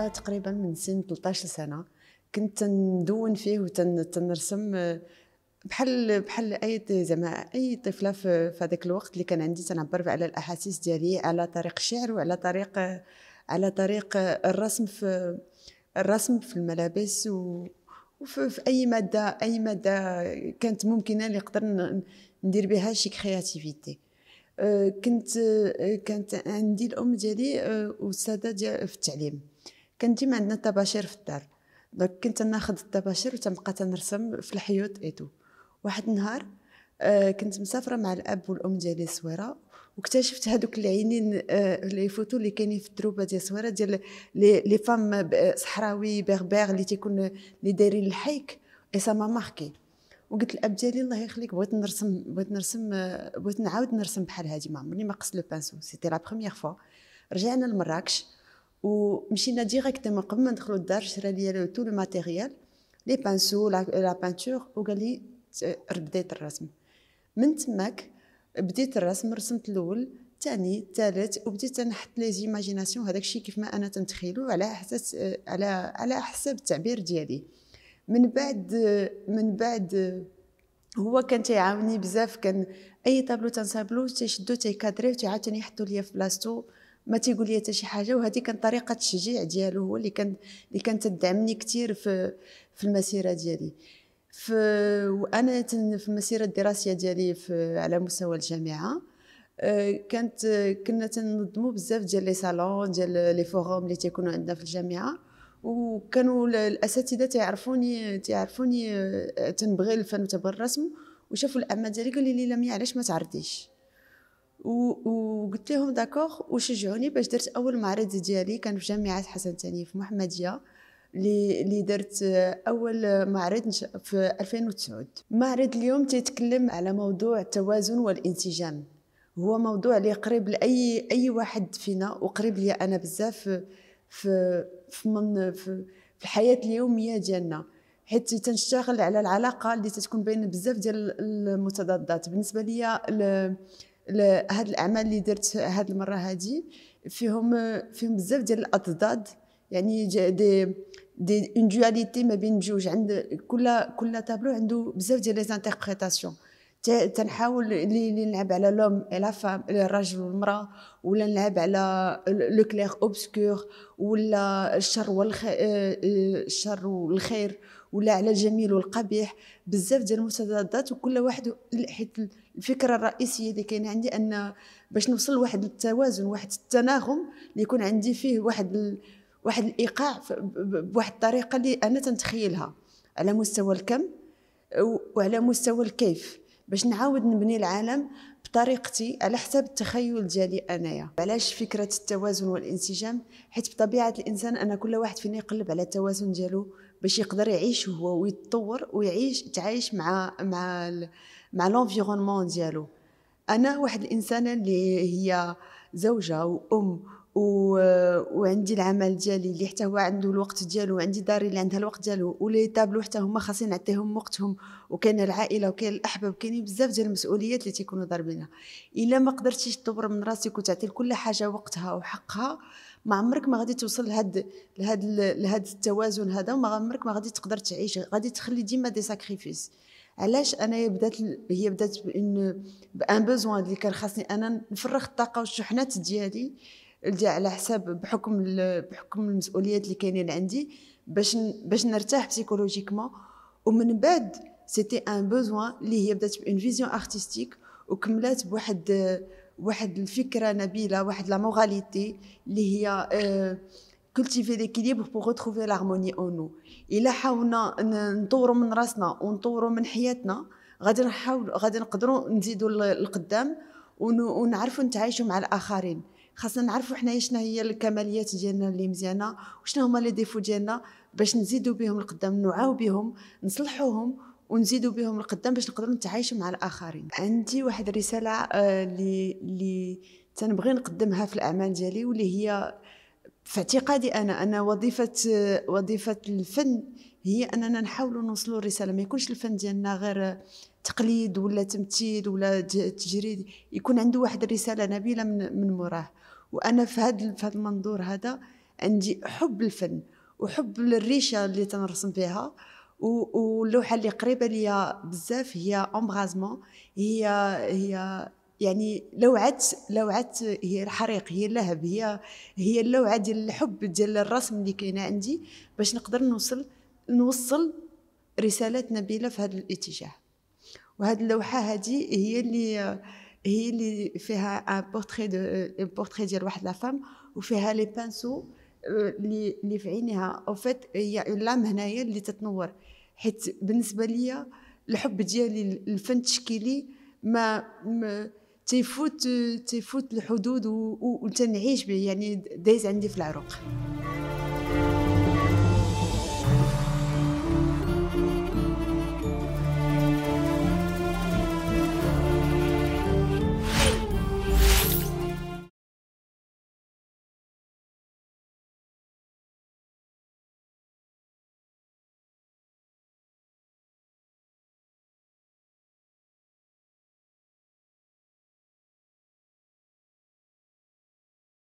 هذا تقريبا من سن 13 سنه كنت ندون فيه وتنرسم آه، بحال بحال اي زعما اي طفله في هذاك الوقت اللي كان عندي تنعبر على الاحاسيس ديالي على طريق الشعر وعلى طريق آه، على طريق آه، الرسم في الرسم في الملابس و وفي اي ماده اي ماده كانت ممكنه اللي نقدر ندير بها شي كرياتيفيتي كنت كانت عندي الام ديالي استاذه ديال في التعليم كان ديما عندنا الطباشير في الدار دونك كنت ناخذ الطباشير وتنبقى تنرسم في الحيوط ايتو واحد النهار آه، كنت مسافره مع الاب والام ديالي سويره واكتشفت هذوك العينين اللي آه، لي فوتو اللي كاينين في الدروبه ديال سويره ديال لي لي فام صحراوي بيربير اللي تيكون اللي دايرين الحيك اي سا ما ماركي وقلت الاب ديالي الله يخليك بغيت نرسم بغيت نرسم بغيت نعاود نرسم بحال هذه ما عمرني ما قص لو بانسو سيتي لا بروميير فوا رجعنا لمراكش ومشينا ديريكت من قبل ما ندخلوا الدار شرا لي تو لو ماتيريال لي بانسو لا بانتور وقال لي بديت الرسم من تماك بديت الرسم رسمت الاول الثاني الثالث وبديت نحط لي زيماجيناسيون هذاك الشيء كيف ما انا تنتخيلو على حسب على على حسب التعبير ديالي من بعد من بعد هو كان تيعاوني بزاف كان اي طابلو تنصابلو تيشدو تيكادري تيعاوتاني يحطو ليا في بلاصتو ما تيقول لي حتى شي حاجه وهذه كانت طريقه التشجيع ديالو هو اللي كان اللي كانت تدعمني كثير في في المسيره ديالي في وانا في المسيره الدراسيه ديالي في على مستوى الجامعه آه، كانت كنا تنظموا بزاف ديال لي صالون ديال لي فوروم اللي تيكونوا عندنا في الجامعه وكانوا الاساتذه تيعرفوني تيعرفوني آه، تنبغي الفن وتبغي الرسم وشافوا الاعمال ديالي قالوا لي لميا علاش ما تعرضيش وقلت لهم داكوغ وشجعوني باش درت اول معرض ديالي كان في جامعه حسن ثاني في محمديه اللي درت اول معرض في 2009 معرض اليوم تيتكلم على موضوع التوازن والانسجام هو موضوع اللي قريب لاي اي واحد فينا وقريب لي انا بزاف في في في, من في الحياه اليوميه ديالنا حيت تنشتغل على العلاقه اللي تتكون بين بزاف ديال المتضادات بالنسبه ليا هاد الاعمال اللي درت هاد المره هادي فيهم فيهم بزاف ديال الاضداد يعني دي دي اون دواليتي ما بين جوج عند كل كل تابلو عنده بزاف ديال لي انتربريتاسيون تنحاول اللي نلعب على لوم لا فام الراجل والمراه ولا نلعب على لو كلير اوبسكور ولا الشر والخير آه، الشر والخير ولا على الجميل والقبيح بزاف ديال المتضادات وكل واحد حيت الفكره الرئيسيه اللي كاينه عندي ان باش نوصل لواحد التوازن واحد التناغم اللي يكون عندي فيه واحد ال... واحد الايقاع بواحد الطريقه اللي انا تنتخيلها على مستوى الكم وعلى مستوى الكيف باش نعاود نبني العالم بطريقتي على حسب التخيل ديالي انايا علاش فكره التوازن والانسجام حيت بطبيعه الانسان انا كل واحد فينا يقلب على التوازن ديالو باش يقدر يعيش هو ويتطور ويعيش يتعايش مع مع مع لونفيرونمون ديالو انا واحد الانسانه اللي هي زوجه وام و... وعندي العمل ديالي اللي حتى هو عنده الوقت ديالو وعندي داري اللي عندها الوقت ديالو ولي طابلو حتى هما خاصني نعطيهم وقتهم وكان العائله وكاين الاحباب كاينين بزاف ديال المسؤوليات اللي تيكونوا ضاربينها الا ما قدرتيش تدبر من راسك وتعطي لكل حاجه وقتها وحقها ما عمرك ما غادي توصل لهاد لهاد لهاد التوازن هذا وما عمرك ما غادي تقدر تعيش غادي تخلي ديما دي ساكريفيس علاش انا بدات هي بدات بان بان بوزوان اللي كان خاصني انا نفرغ الطاقه والشحنات ديالي لدي على حساب بحكم بحكم المسؤوليات اللي كاينين عندي باش باش نرتاح بسيكولوجيكمون ومن بعد سيتي ان بوزوان اللي هي بدات بان فيزيون ارتستيك وكملات بواحد واحد الفكره نبيله واحد لا موراليتي اللي هي كولتيفي ليكيليبر بوغ ريتروفي لارموني اون نو الا حاولنا نطوروا من راسنا ونطوروا من حياتنا غادي نحاول غادي نقدروا نزيدوا القدام ونعرفوا نتعايشوا مع الاخرين خاصنا نعرفوا حنايا شنو هي الكماليات ديالنا اللي مزيانه وشنو هما لي ديفو ديالنا باش نزيدوا بهم القدام نوعاو بهم نصلحوهم ونزيدوا بهم القدام باش نقدروا نتعايشوا مع الاخرين عندي واحد الرساله اللي آه، اللي تنبغي نقدمها في الاعمال ديالي واللي هي في اعتقادي انا ان وظيفه وظيفه الفن هي اننا نحاولوا نوصلوا الرساله ما يكونش الفن ديالنا غير تقليد ولا تمثيل ولا تجريد يكون عنده واحد الرساله نبيله من, من مراه وانا في هذا في هذا المنظور هذا عندي حب الفن وحب الريشه اللي تنرسم بها واللوحه اللي قريبه ليا بزاف هي امغازمون هي هي يعني لوعه لوعه هي الحريق هي اللهب هي هي اللوعه ديال الحب ديال الرسم اللي كاينه عندي باش نقدر نوصل نوصل رسالات نبيله في هذا الاتجاه وهذه اللوحه هذه هي اللي هي اللي فيها ان بورتري دو بورتري ديال واحد لا فام وفيها لي بانسو اللي اللي في عينيها او فيت هي لام هنايا اللي تتنور حيت بالنسبه ليا الحب ديالي للفن التشكيلي ما, ما تيفوت تيفوت الحدود وتنعيش به يعني دايز عندي في العروق